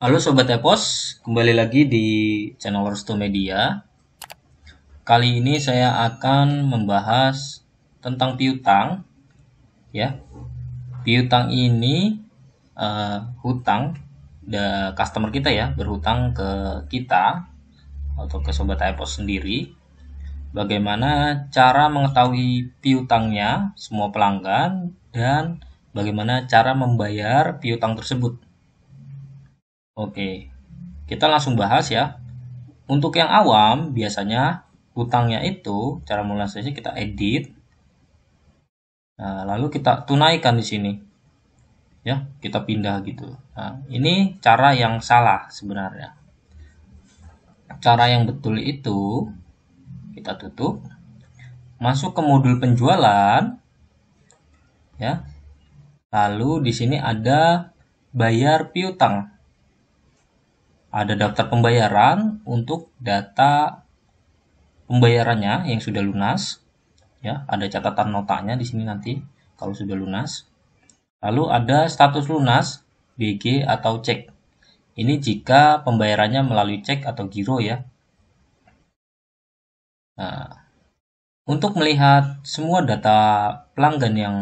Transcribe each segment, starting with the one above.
Halo Sobat Epos, kembali lagi di channel Restu Media. Kali ini saya akan membahas tentang piutang. Ya, piutang ini uh, hutang the customer kita ya berhutang ke kita atau ke Sobat Epos sendiri. Bagaimana cara mengetahui piutangnya semua pelanggan dan bagaimana cara membayar piutang tersebut Oke, kita langsung bahas ya. Untuk yang awam, biasanya utangnya itu cara melunasinya kita edit, nah, lalu kita tunaikan di sini. Ya, kita pindah gitu. Nah, ini cara yang salah sebenarnya. Cara yang betul itu kita tutup, masuk ke modul penjualan, ya. Lalu di sini ada bayar piutang ada daftar pembayaran untuk data pembayarannya yang sudah lunas ya ada catatan notanya di sini nanti kalau sudah lunas lalu ada status lunas BG atau cek ini jika pembayarannya melalui cek atau giro ya nah, untuk melihat semua data pelanggan yang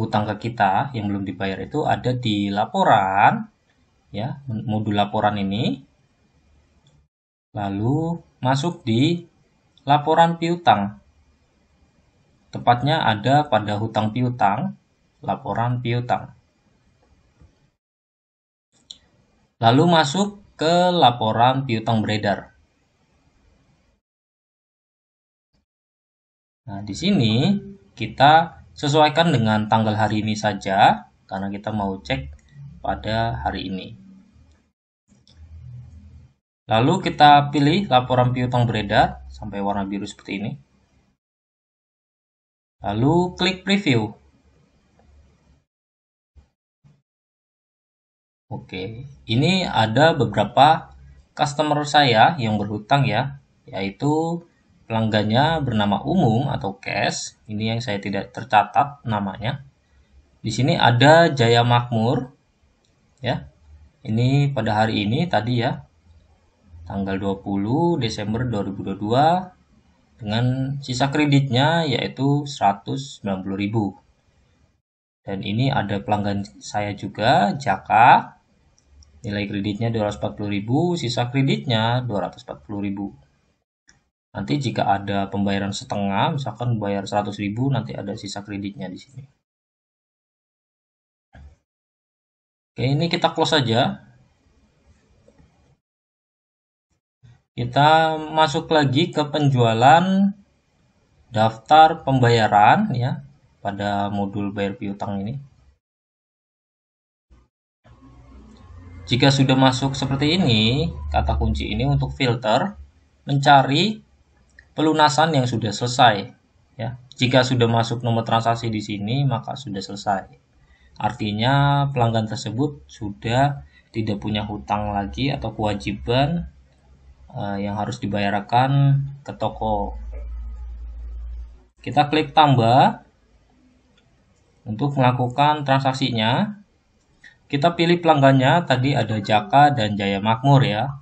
utang ke kita yang belum dibayar itu ada di laporan ya modul laporan ini lalu masuk di laporan piutang tepatnya ada pada hutang piutang laporan piutang lalu masuk ke laporan piutang beredar nah di sini kita sesuaikan dengan tanggal hari ini saja karena kita mau cek pada hari ini. Lalu kita pilih laporan piutang beredar sampai warna biru seperti ini. Lalu klik preview. Oke, ini ada beberapa customer saya yang berhutang ya, yaitu pelanggannya bernama umum atau cash. Ini yang saya tidak tercatat namanya. Di sini ada Jaya Makmur, ya. Ini pada hari ini tadi ya. Tanggal 20 Desember 2022 dengan sisa kreditnya yaitu 190.000. Dan ini ada pelanggan saya juga, Jaka. Nilai kreditnya 240.000, sisa kreditnya 240.000 nanti jika ada pembayaran setengah misalkan bayar 100.000 nanti ada sisa kreditnya di sini Oke, ini kita close saja. Kita masuk lagi ke penjualan daftar pembayaran ya pada modul bayar piutang ini. Jika sudah masuk seperti ini, kata kunci ini untuk filter mencari pelunasan yang sudah selesai ya. Jika sudah masuk nomor transaksi di sini, maka sudah selesai. Artinya pelanggan tersebut sudah tidak punya hutang lagi atau kewajiban uh, yang harus dibayarkan ke toko. Kita klik tambah untuk melakukan transaksinya. Kita pilih pelanggannya, tadi ada Jaka dan Jaya Makmur ya.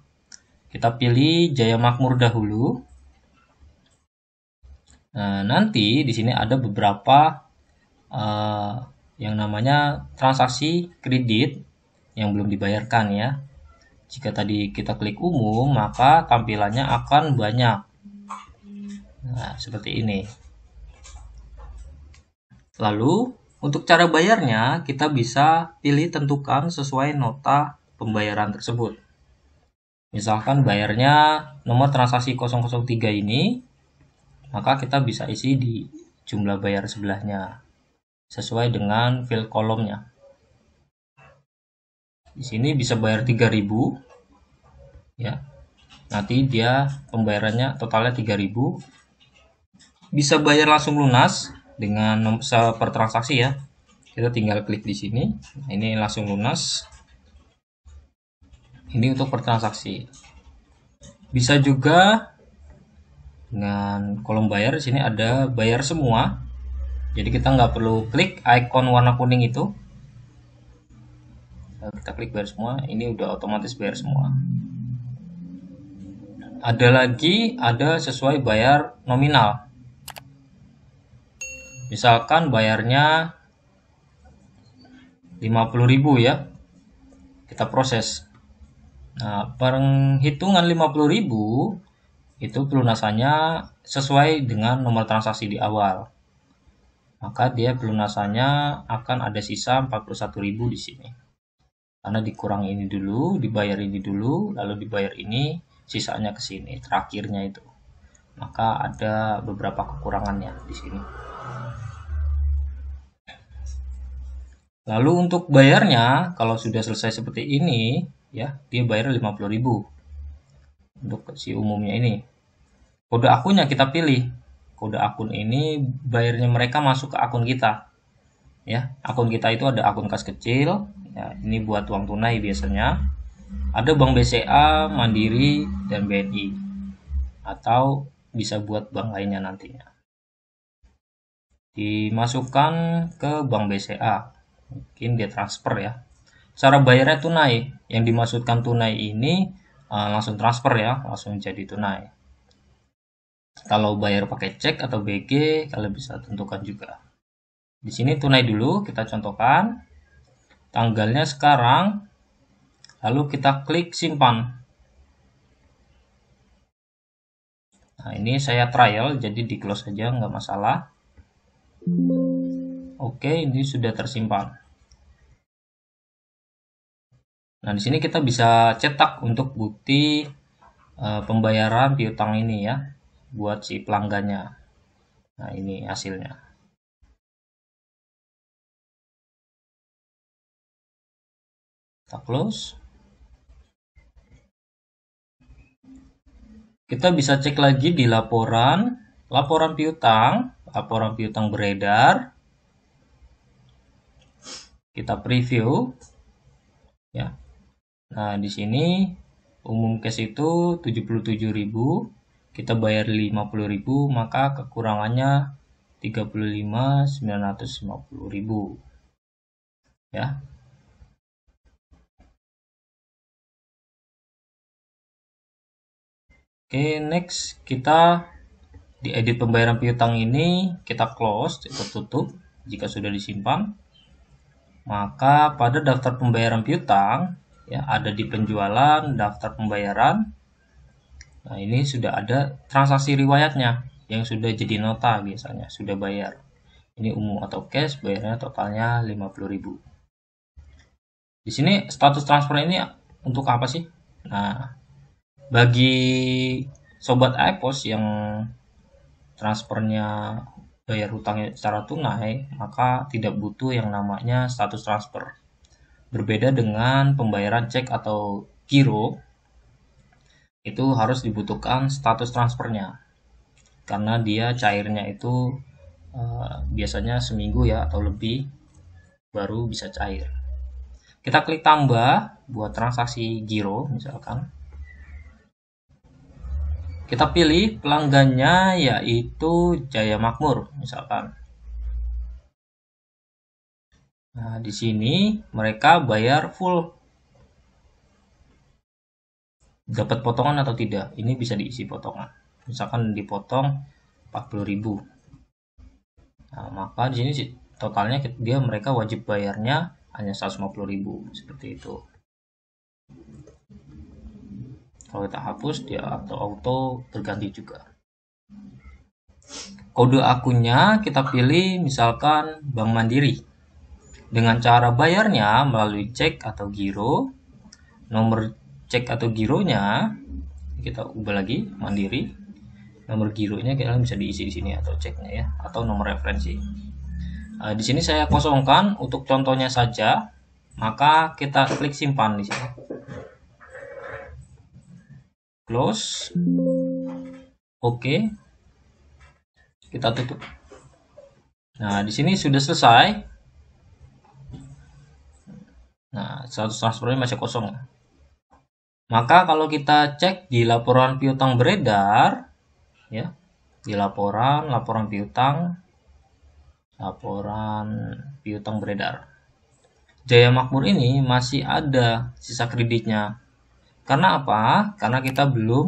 Kita pilih Jaya Makmur dahulu. Nah, nanti di sini ada beberapa uh, yang namanya transaksi kredit yang belum dibayarkan ya. Jika tadi kita klik umum, maka tampilannya akan banyak. Nah, seperti ini. Lalu, untuk cara bayarnya, kita bisa pilih tentukan sesuai nota pembayaran tersebut. Misalkan bayarnya nomor transaksi 003 ini, maka kita bisa isi di jumlah bayar sebelahnya sesuai dengan fill kolomnya. Di sini bisa bayar 3000 ya. Nanti dia pembayarannya totalnya 3000. Bisa bayar langsung lunas dengan per transaksi ya. Kita tinggal klik di sini. Nah, ini langsung lunas. Ini untuk per transaksi. Bisa juga dengan kolom bayar di sini ada bayar semua jadi kita nggak perlu klik icon warna kuning itu kita klik bayar semua ini udah otomatis bayar semua ada lagi ada sesuai bayar nominal misalkan bayarnya 50.000 ya kita proses nah perhitungan 50.000 itu pelunasannya sesuai dengan nomor transaksi di awal maka dia pelunasannya akan ada sisa 41.000 di sini. Karena dikurang ini dulu, dibayar ini dulu, lalu dibayar ini, sisanya ke sini, terakhirnya itu. Maka ada beberapa kekurangannya di sini. Lalu untuk bayarnya, kalau sudah selesai seperti ini, ya dia bayar 50.000 untuk si umumnya ini. Kode akunnya kita pilih, kode akun ini bayarnya mereka masuk ke akun kita ya akun kita itu ada akun kas kecil ya, ini buat uang tunai biasanya ada bank BCA Mandiri dan BNI atau bisa buat bank lainnya nantinya dimasukkan ke bank BCA mungkin dia transfer ya cara bayarnya tunai yang dimaksudkan tunai ini eh, langsung transfer ya langsung jadi tunai kalau bayar pakai cek atau BG kalian bisa tentukan juga di sini tunai dulu kita contohkan tanggalnya sekarang lalu kita klik simpan nah ini saya trial jadi di close aja nggak masalah oke ini sudah tersimpan nah di sini kita bisa cetak untuk bukti e, pembayaran piutang ini ya buat si pelanggannya. Nah, ini hasilnya. Kita close. Kita bisa cek lagi di laporan, laporan piutang, laporan piutang beredar. Kita preview. Ya. Nah, di sini umum case itu 77.000 kita bayar 50.000 maka kekurangannya 35.950.000 ya Oke next kita di edit pembayaran piutang ini kita close kita tutup jika sudah disimpan maka pada daftar pembayaran piutang ya ada di penjualan daftar pembayaran Nah, ini sudah ada transaksi riwayatnya yang sudah jadi nota biasanya, sudah bayar. Ini umum atau cash, bayarnya totalnya 50.000. Di sini status transfer ini untuk apa sih? Nah, bagi sobat iPos yang transfernya bayar hutangnya secara tunai, maka tidak butuh yang namanya status transfer. Berbeda dengan pembayaran cek atau giro itu harus dibutuhkan status transfernya karena dia cairnya itu uh, biasanya seminggu ya atau lebih baru bisa cair kita klik tambah buat transaksi giro misalkan kita pilih pelanggannya yaitu Jaya Makmur misalkan nah di sini mereka bayar full dapat potongan atau tidak ini bisa diisi potongan misalkan dipotong 40.000 nah, maka di sini totalnya dia mereka wajib bayarnya hanya 150.000 seperti itu kalau kita hapus dia atau auto berganti juga kode akunnya kita pilih misalkan Bank Mandiri dengan cara bayarnya melalui cek atau giro nomor cek atau gironya kita ubah lagi mandiri nomor gironya kalian bisa diisi di sini atau ceknya ya atau nomor referensi nah, di sini saya kosongkan untuk contohnya saja maka kita klik simpan di sini close oke okay. kita tutup nah di sini sudah selesai nah satu transfernya masih kosong maka kalau kita cek di laporan piutang beredar, ya, di laporan, laporan piutang, laporan piutang beredar. Jaya Makmur ini masih ada sisa kreditnya. Karena apa? Karena kita belum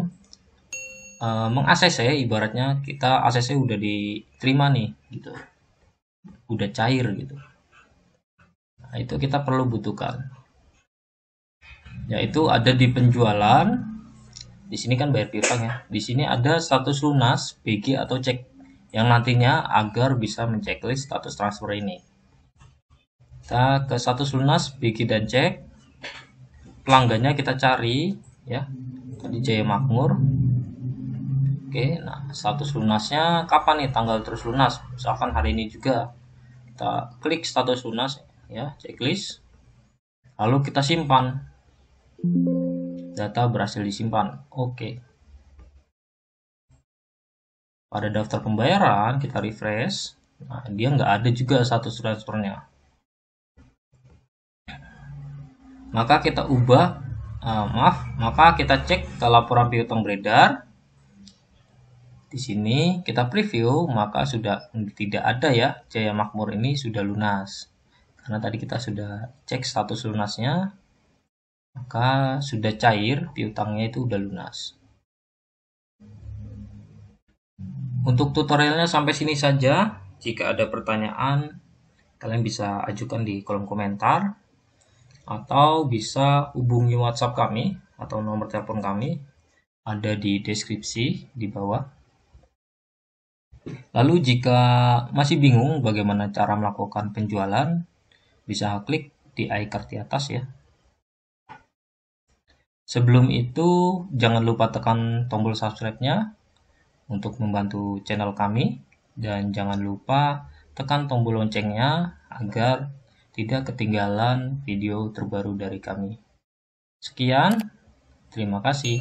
uh, eh, meng ya, ibaratnya kita ACC udah diterima nih gitu. Udah cair gitu. Nah, itu kita perlu butuhkan yaitu ada di penjualan di sini kan bayar piutang ya di sini ada status lunas BG atau cek yang nantinya agar bisa menceklis status transfer ini kita ke status lunas BG dan cek pelanggannya kita cari ya tadi Jaya Makmur Oke, nah status lunasnya kapan nih tanggal terus lunas? Misalkan hari ini juga kita klik status lunas ya, checklist. Lalu kita simpan. Data berhasil disimpan. Oke. Pada daftar pembayaran kita refresh. Nah, dia nggak ada juga status transfernya. Maka kita ubah, uh, maaf, maka kita cek ke laporan piutang beredar. Di sini kita preview, maka sudah tidak ada ya Jaya Makmur ini sudah lunas. Karena tadi kita sudah cek status lunasnya, maka sudah cair piutangnya itu udah lunas untuk tutorialnya sampai sini saja jika ada pertanyaan kalian bisa ajukan di kolom komentar atau bisa hubungi WhatsApp kami atau nomor telepon kami ada di deskripsi di bawah. Lalu jika masih bingung bagaimana cara melakukan penjualan, bisa klik di iCard di atas ya, Sebelum itu, jangan lupa tekan tombol subscribe-nya untuk membantu channel kami. Dan jangan lupa tekan tombol loncengnya agar tidak ketinggalan video terbaru dari kami. Sekian, terima kasih.